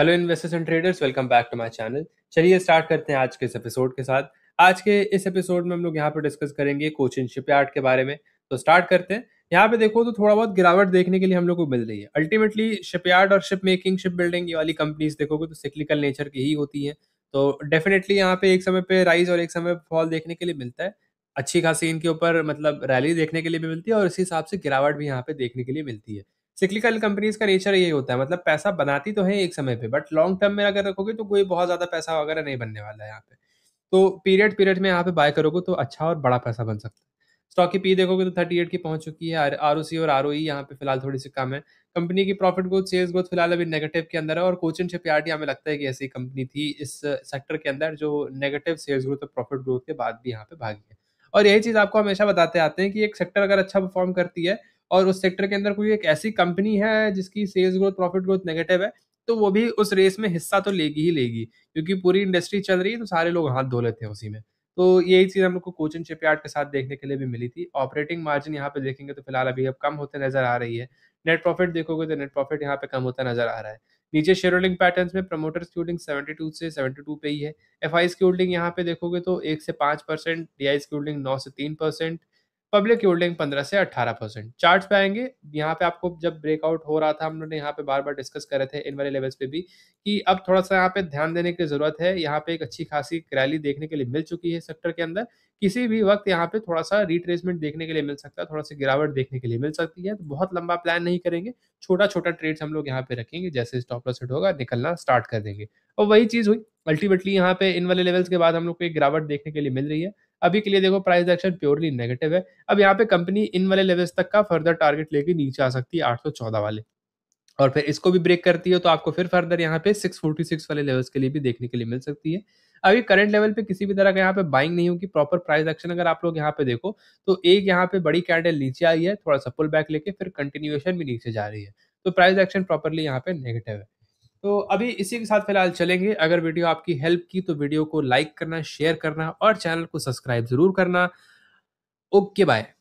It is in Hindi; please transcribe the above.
hello investors and traders welcome back to my channel चलिए स्टार्ट करते हैं आज के इस एपिसोड के साथ आज के इस एपिसोड में हम लोग यहाँ पर डिस्कस करेंगे शिप शिपयार्ड के बारे में तो स्टार्ट करते हैं यहाँ पे देखो तो थोड़ा बहुत गिरावट देखने के लिए हम लोग को मिल रही है अल्टीमेटली शिपयार्ड और शिप मेकिंग शिप बिल्डिंग ये वाली कंपनीज देखोगे तो सिक्लिकल नेचर की ही होती है तो डेफिनेटली यहाँ पे एक समय पे राइज और एक समय फॉल देखने के लिए मिलता है अच्छी खासी इनके ऊपर मतलब रैली देखने के लिए भी मिलती है और इसी हिसाब से गिरावट भी यहाँ पे देखने के लिए मिलती है सिक्लिकल कंपनीज का नेचर यही होता है मतलब पैसा बनाती तो है एक समय पे बट लॉन्ग टर्म में अगर रखोगे तो कोई बहुत ज़्यादा पैसा वगैरह नहीं बनने वाला है यहाँ पे तो पीरियड पीरियड में यहाँ पे बाय करोगे तो अच्छा और बड़ा पैसा बन सकता है स्टॉक की पी देखोगे तो थर्टी एट की पहुंच चुकी है आर और आर e यहाँ पे फिलहाल थोड़ी सी कम है कंपनी की प्रॉफिट ग्रोथ सेल्स ग्रोथ फिलहाल अभी नेगेटिव के अंदर है और कोचिन यार्ड हमें लगता है कि ऐसी कंपनी थी इस सेक्टर के अंदर जो नेगेटिव सेल्स ग्रोथ और प्रॉफिट ग्रोथ के बाद भी यहाँ पे भागी है और यही चीज़ आपको हमेशा बताते आते हैं कि एक सेक्टर अगर अच्छा परफॉर्म करती है और उस सेक्टर के अंदर कोई एक ऐसी कंपनी है जिसकी sales growth profit growth negative है तो वो भी उस रेस में हिस्सा तो लेगी ही लेगी क्योंकि पूरी इंडस्ट्री चल रही है तो सारे लोग हाथ धो लेते हैं उसी में तो यही चीज़ हम लोग को कोचिन चिपयार्ड के साथ देखने के लिए भी मिली थी ऑपरेटिंग मार्जिन यहाँ पे देखेंगे तो फिलहाल अभी अब कम होते नजर आ रही है नेट प्रॉफिट देखोगे तो नेट प्रॉफिट यहाँ पे कम होता नजर आ रहा है नीचे शेयर होल्डिंग पैटर्न में प्रमोटर्स की होल्डिंग टू से सेवेंटी टू पे ही है एफ की होल्डिंग यहाँ पे देखोगे तो एक से पाँच परसेंट डी की होल्डिंग नौ से तीन परसेंट पब्लिक होल्डिंग पंद्रह से अट्ठारह परसेंट चार्ट पे आएंगे यहाँ पे आपको जब ब्रेकआउट हो रहा था हम लोग ने यहाँ पे बार बार डिस्कस करे थे इन वाले लेवल्स पे भी कि अब थोड़ा सा यहाँ पे ध्यान देने की जरूरत है यहाँ पे एक अच्छी खासी रैली देखने के लिए मिल चुकी है सेक्टर के अंदर किसी भी वक्त यहाँ पे थोड़ा सा रिट्रेसमेंट देखने के लिए मिल सकता है थोड़ा सा गिरावट देखने के लिए मिल सकती है तो बहुत लंबा प्लान नहीं करेंगे छोटा छोटा ट्रेड्स हम लोग यहाँ पे रखेंगे जैसे स्टॉप लॉस हिट होगा निकलना स्टार्ट कर देंगे और वही चीज़ हुई अल्टीमेटली यहाँ पे इन वाले लेवल्स के बाद हम लोग को एक गिरावट देखने के लिए मिल रही है अभी के लिए देखो प्राइस एक्शन प्योरली नेगेटिव है अब यहाँ पे कंपनी इन वाले लेवल्स तक का फर्दर टारगेट लेके नीचे आ सकती है आठ वाले और फिर इसको भी ब्रेक करती है तो आपको फिर फर्दर यहाँ पे सिक्स फोर्टी सिक्स वाले लेवल्स के लिए भी देखने के लिए मिल सकती है अभी करंट लेवल पे किसी भी तरह का यहाँ पे बाइंग नहीं होगी प्रॉपर प्राइस एक्शन अगर आप लोग यहाँ पे देखो तो एक यहाँ पे बड़ी कैंडल नीचे आई है थोड़ा सा पुल बैक लेके फिर कंटिन्यूएशन भी नीचे जा रही है तो प्राइस एक्शन प्रॉपरली यहाँ पे नेगेटिव है तो अभी इसी के साथ फिलहाल चलेंगे अगर वीडियो आपकी हेल्प की तो वीडियो को लाइक करना शेयर करना और चैनल को सब्सक्राइब जरूर करना ओके बाय